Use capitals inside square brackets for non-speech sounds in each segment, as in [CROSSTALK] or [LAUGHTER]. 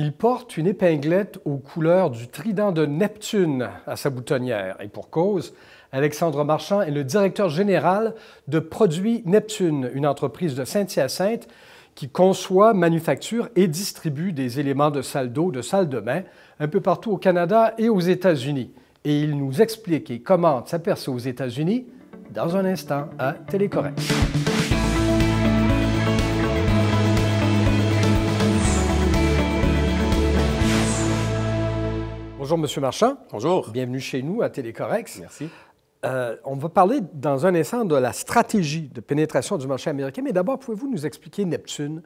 Il porte une épinglette aux couleurs du trident de Neptune à sa boutonnière. Et pour cause, Alexandre Marchand est le directeur général de Produits Neptune, une entreprise de Saint-Hyacinthe qui conçoit, manufacture et distribue des éléments de salle d'eau, de salle de bain, un peu partout au Canada et aux États-Unis. Et il nous explique et commente sa aux États-Unis dans un instant à Télécorrect. Bonjour Monsieur Marchand. Bonjour. Bienvenue chez nous à Télécorex. Merci. Euh, on va parler dans un instant de la stratégie de pénétration du marché américain, mais d'abord, pouvez-vous nous expliquer Neptune?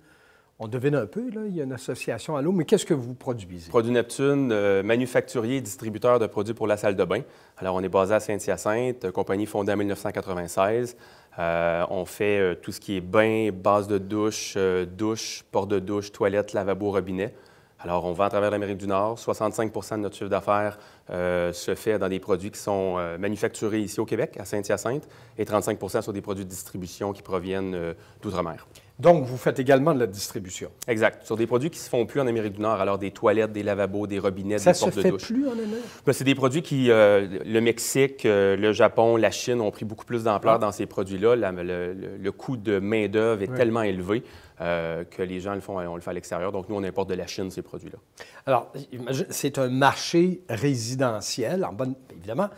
On devine un peu, il y a une association à l'eau, mais qu'est-ce que vous produisez? Produit Neptune, euh, manufacturier et distributeur de produits pour la salle de bain. Alors, on est basé à Saint-Hyacinthe, euh, compagnie fondée en 1996. on fait tout ce qui est bain, base de douche, douche, porte de douche, toilette, lavabo, robinet. Alors, on vend à travers l'Amérique du Nord. 65 de notre chiffre d'affaires euh, se fait dans des produits qui sont euh, manufacturés ici au Québec, à Saint-Hyacinthe, et 35 sur des produits de distribution qui proviennent euh, d'outre-mer. Donc, vous faites également de la distribution. Exact. Sur des produits qui ne se font plus en Amérique du Nord, alors des toilettes, des lavabos, des robinets, des portes de douche. Ça se fait plus en Amérique? Ben, c'est des produits qui, euh, le Mexique, euh, le Japon, la Chine ont pris beaucoup plus d'ampleur ah. dans ces produits-là. Le, coût de main d'œuvre est tellement élevé euh, que les gens le font, on le fait à l'extérieur. Donc, nous, on importe de la Chine ces produits-là. Alors, c'est un marché résidentiel, en bonne, évidemment.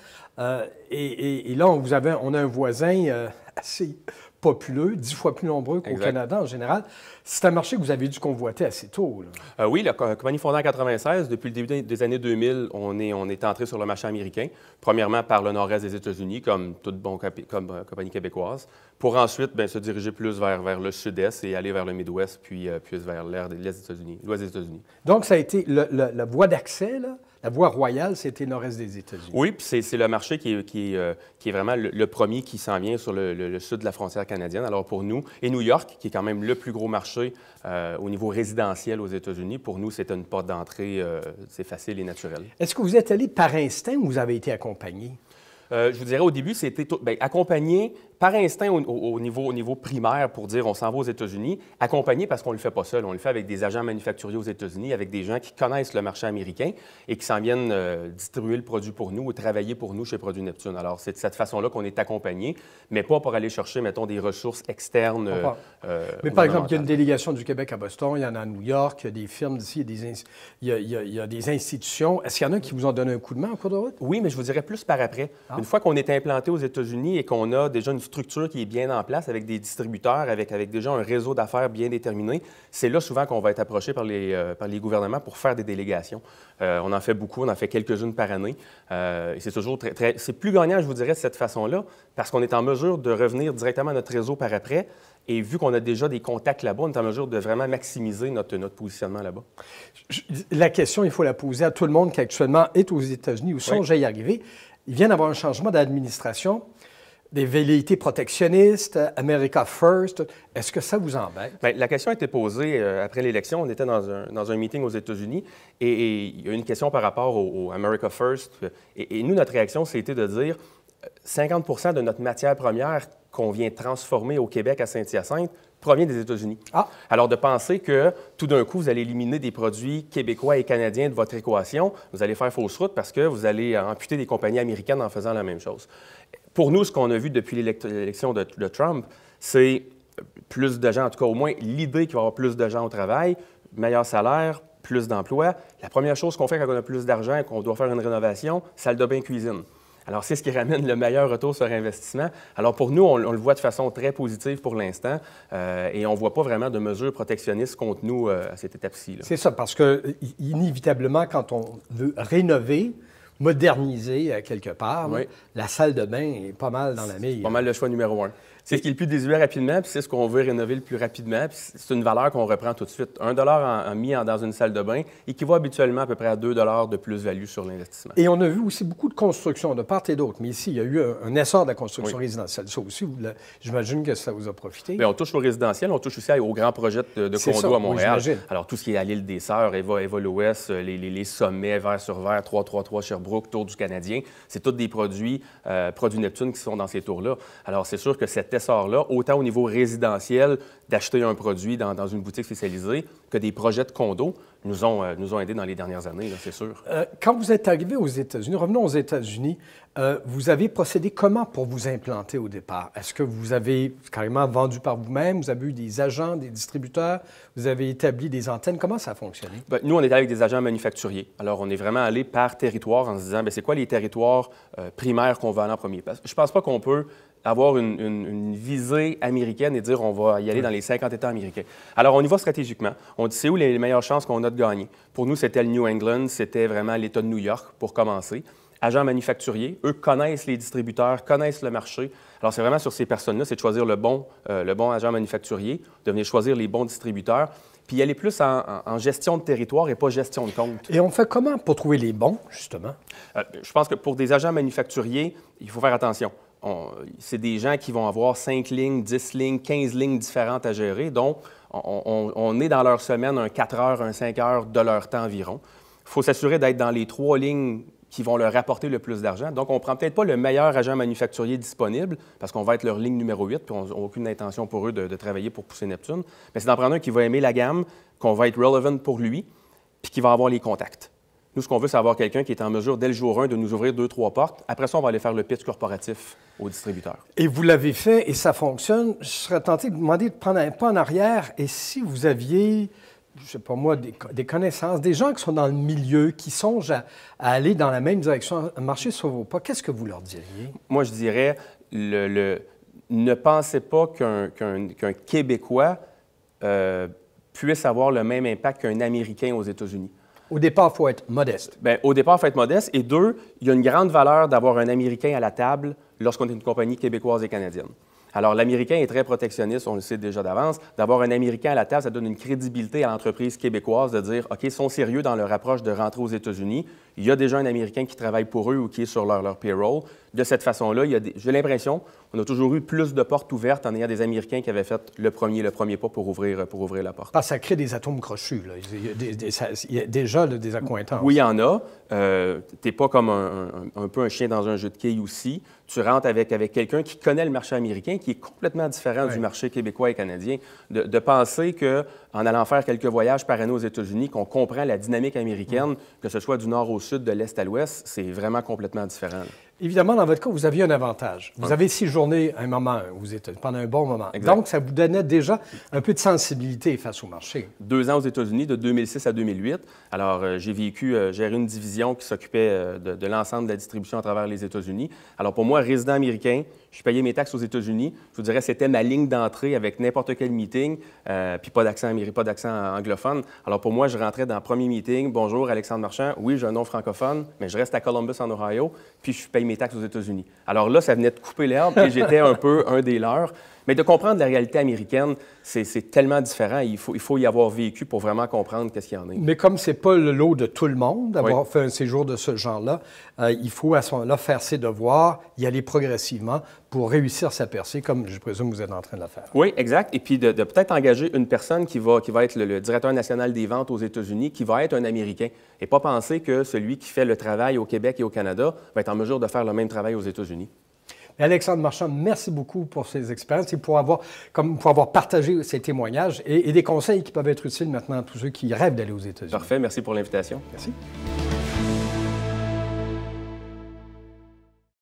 Et, là, vous avez, on a un voisin [LAUGHS] assez populeux, dix fois plus nombreux qu'au Canada en général. C'est un marché que vous avez dû convoiter assez tôt. Euh, oui, la compagnie fondée en 1996, depuis le début des années 2000, on est, on est entré sur le marché américain, premièrement par le nord-est des États-Unis, comme toute bonne comme, euh, compagnie québécoise, pour ensuite ben, se diriger plus vers, vers le sud-est et aller vers le Midwest, puis, euh, vers l'est des États-Unis, l'ouest des États-Unis. Donc, ça a été la voie d'accès, là, la voie royale, c'était le nord-est des États-Unis. Oui, puis c'est le marché qui est, qui euh, qui est vraiment le, premier qui s'en vient sur le, sud de la frontière canadienne. Alors pour nous, et New York, qui est quand même le plus gros marché euh, au niveau résidentiel aux États-Unis, pour nous, c'est une porte d'entrée, euh, c'est facile et naturel. Est-ce que vous êtes allé par instinct ou vous avez été accompagné? je vous dirais, au début, c'était ben, accompagné, par instinct au, niveau, au niveau primaire pour dire on s'en va aux États-Unis, accompagné parce qu'on ne le fait pas seul. On le fait avec des agents manufacturiers aux États-Unis, avec des gens qui connaissent le marché américain et qui s'en viennent euh, distribuer le produit pour nous ou travailler pour nous chez Produits Neptune. Alors, c'est de cette façon-là qu'on est accompagné, mais pas pour aller chercher, mettons, des ressources externes. Euh, euh, mais par exemple, il y a une délégation du Québec à Boston, il y en a à New York, il y a des firmes d'ici, il, il y a des institutions. Est-ce qu'il y en a qui vous ont donné un coup de main en cours de route? Oui, mais je vous dirais plus par après. Ah. Une fois qu'on est implanté aux États-Unis et qu'on a déjà une structure qui est bien en place, avec des distributeurs, avec, avec déjà un réseau d'affaires bien déterminé, c'est là souvent qu'on va être approché par les, euh, les gouvernements pour faire des délégations. Euh, on en fait beaucoup, on en fait quelques-unes par année. Euh, c'est toujours très, c'est plus gagnant, je vous dirais, de cette façon-là, parce qu'on est en mesure de revenir directement à notre réseau par après. Et vu qu'on a déjà des contacts là-bas, on est en mesure de vraiment maximiser notre, notre positionnement là-bas. La question, il faut la poser à tout le monde qui actuellement est aux États-Unis ou songe à y arriver. Il vient d'avoir un changement d'administration des velléités protectionnistes, America First. Est-ce que ça vous embête? Ben, la question a été posée euh, après l'élection. On était dans un, dans un meeting aux États-Unis et, il y a une question par rapport au, America First. Et, nous, notre réaction, c'était de dire 50 euh, de notre matière première qu'on vient transformer au Québec à Saint-Hyacinthe provient des États-Unis. Ah! Alors, de penser que tout d'un coup, vous allez éliminer des produits québécois et canadiens de votre équation, vous allez faire fausse route parce que vous allez amputer des compagnies américaines en faisant la même chose pour nous, ce qu'on a vu depuis l'élection de, Trump, c'est plus de gens, en tout cas au moins l'idée qu'il va y avoir plus de gens au travail, meilleur salaire, plus d'emplois. La première chose qu'on fait quand on a plus d'argent et qu'on doit faire une rénovation, salle de bain, cuisine. Alors, c'est ce qui ramène le meilleur retour sur investissement. Alors, pour nous, on, le voit de façon très positive pour l'instant euh, et on ne voit pas vraiment de mesures protectionnistes contre nous euh, à cette étape-ci. C'est ça, parce que inévitablement, quand on veut rénover, modernisé euh, quelque part. La salle de bain est pas mal dans la mire. Pas mal le choix numéro un. C'est ce qui est le plus désuet rapidement, puis c'est ce qu'on veut rénover le plus rapidement. C'est une valeur qu'on reprend tout de suite. Un dollar mis dans une salle de bain équivaut habituellement à peu près à 2 dollars de plus-value sur l'investissement. Et on a vu aussi beaucoup de construction de part et d'autre. Mais ici, il y a eu un, essor de la construction résidentielle. Ça aussi, j'imagine que ça vous a profité. Bien, on touche au résidentiel, on touche aussi aux grands projets de, de condos à Montréal. Alors, tout ce qui est à l'île des Sœurs, Eva, l'Ouest, euh, les, sommets vert sur vert, 333 Sherbrooke, Tour du Canadien, c'est tous des produits, euh, produits Neptune qui sont dans ces tours-là. Alors, c'est sûr que cette autant au niveau résidentiel, d'acheter un produit dans, dans, une boutique spécialisée, que des projets de condos nous ont, euh, nous ont aidés dans les dernières années, c'est sûr. Euh, quand vous êtes arrivé aux États-Unis, revenons aux États-Unis, euh, vous avez procédé comment pour vous implanter au départ? Est-ce que vous avez carrément vendu par vous-même? Vous avez eu des agents, des distributeurs? Vous avez établi des antennes? Comment ça a fonctionné? Ben, nous, on est avec des agents manufacturiers. Alors, on est vraiment allé par territoire en se disant, ben, c'est quoi les territoires primaires qu'on va aller en premier? Parce je ne pense pas qu'on peut avoir une, une, une, visée américaine et dire on va y aller dans les 50 États américains. Alors, on y va stratégiquement. On dit c'est où les meilleures chances qu'on a gagner. Pour nous, c'était le New England, c'était vraiment l'État de New York pour commencer. Agents manufacturiers, eux connaissent les distributeurs, connaissent le marché. Alors, c'est vraiment sur ces personnes-là, c'est de choisir le bon, euh, le bon agent manufacturier, de venir choisir les bons distributeurs puis aller plus en, gestion de territoire et pas gestion de compte. Et on fait comment pour trouver les bons, justement? Euh, je pense que pour des agents manufacturiers, il faut faire attention. C'est des gens qui vont avoir cinq lignes, 10 lignes, 15 lignes différentes à gérer. Donc, on, est dans leur semaine un 4 heures, un 5 heures de leur temps environ. Il faut s'assurer d'être dans les trois lignes qui vont leur apporter le plus d'argent. Donc, on ne prend peut-être pas le meilleur agent manufacturier disponible parce qu'on va être leur ligne numéro 8, puis on n'a aucune intention pour eux de, travailler pour pousser Neptune. Mais c'est d'en prendre un qui va aimer la gamme, qu'on va être relevant pour lui, puis qui va avoir les contacts. Nous, ce qu'on veut, c'est avoir quelqu'un qui est en mesure, dès le jour 1, de nous ouvrir deux, trois portes. Après ça, on va aller faire le pitch corporatif et vous l'avez fait et ça fonctionne. Je serais tenté de vous demander de prendre un pas en arrière et si vous aviez, je ne sais pas moi, des, connaissances, des gens qui sont dans le milieu, qui songent à, aller dans la même direction, à marcher sur vos pas, qu'est-ce que vous leur diriez? Moi, je dirais, le, ne pensez pas qu'un Québécois euh, puisse avoir le même impact qu'un Américain aux États-Unis. Au départ, il faut être modeste. Ben, au départ, il faut être modeste. Et deux, il y a une grande valeur d'avoir un Américain à la table lorsqu'on est une compagnie québécoise et canadienne. Alors, l'Américain est très protectionniste, on le sait déjà d'avance. D'avoir un Américain à la table, ça donne une crédibilité à l'entreprise québécoise de dire, OK, ils sont sérieux dans leur approche de rentrer aux États-Unis il y a déjà un Américain qui travaille pour eux ou qui est sur leur, leur payroll. De cette façon-là, j'ai l'impression, on a toujours eu plus de portes ouvertes en ayant des Américains qui avaient fait le premier, le premier pas pour ouvrir, pour ouvrir la porte. Parce ça crée des atomes crochus. Là. Il, y a déjà des accointances. Oui, il y en a. Euh, tu n'es pas comme un, peu un chien dans un jeu de quilles aussi. Tu rentres avec, avec quelqu'un qui connaît le marché américain, qui est complètement différent du marché québécois et canadien. De, de penser que en allant faire quelques voyages par aux États-Unis qu'on comprend la dynamique américaine, mm. que ce soit du nord au sud, de l'est à l'ouest, c'est vraiment complètement différent. Évidemment, dans votre cas, vous aviez un avantage. Vous avez six un moment vous êtes pendant un bon moment. Donc, ça vous donnait déjà un peu de sensibilité face au marché. Deux ans aux États-Unis, de 2006 à 2008. Alors, euh, j'ai vécu, euh, gérer une division qui s'occupait euh, de, l'ensemble de la distribution à travers les États-Unis. Alors, pour moi, résident américain, je payais mes taxes aux États-Unis. Je vous dirais, c'était ma ligne d'entrée avec n'importe quel meeting, euh, puis pas d'accent pas d'accent anglophone. Alors pour moi, je rentrais dans le premier meeting. Bonjour, Alexandre Marchand. Oui, j'ai un nom francophone, mais je reste à Columbus, en Ohio, puis je suis payé mes taxes aux États-Unis. Alors là, ça venait de couper l'herbe et j'étais un peu un des leurs. Mais de comprendre la réalité américaine, c'est tellement différent. Il faut, il faut y avoir vécu pour vraiment comprendre qu'est-ce qu'il y en a. Mais comme c'est pas le lot de tout le monde d'avoir fait un séjour de ce genre-là, euh, il faut à ce moment-là faire ses devoirs, y aller progressivement pour réussir sa percée, comme je présume vous êtes en train de la faire. Oui, exact. Et puis de, peut-être engager une personne qui va, qui va être le, directeur national des ventes aux États-Unis, qui va être un Américain, et pas penser que celui qui fait le travail au Québec et au Canada va être en mesure de faire le même travail aux États-Unis. Alexandre Marchand, merci beaucoup pour ces expériences et pour avoir, comme, pour avoir partagé ces témoignages et, et des conseils qui peuvent être utiles maintenant à tous ceux qui rêvent d'aller aux États-Unis. Parfait, merci pour l'invitation. Merci.